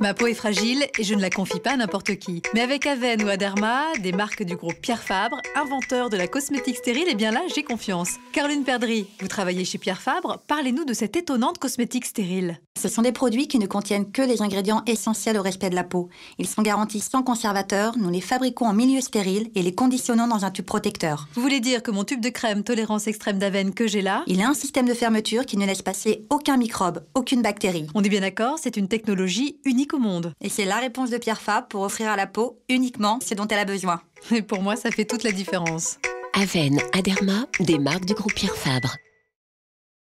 Ma peau est fragile et je ne la confie pas à n'importe qui. Mais avec Aven ou Aderma, des marques du groupe Pierre Fabre, inventeur de la cosmétique stérile, et eh bien là, j'ai confiance. Caroline Perdry, vous travaillez chez Pierre Fabre, parlez-nous de cette étonnante cosmétique stérile. Ce sont des produits qui ne contiennent que les ingrédients essentiels au respect de la peau. Ils sont garantis sans conservateur, nous les fabriquons en milieu stérile et les conditionnons dans un tube protecteur. Vous voulez dire que mon tube de crème tolérance extrême d'Aven que j'ai là, il a un système de fermeture qui ne laisse passer aucun microbe, aucune bactérie. On est bien d'accord, c'est une technologie unique au monde. Et c'est la réponse de Pierre Fabre pour offrir à la peau uniquement ce dont elle a besoin. Et pour moi, ça fait toute la différence. Aven, Aderma, des marques du groupe Pierre Fabre.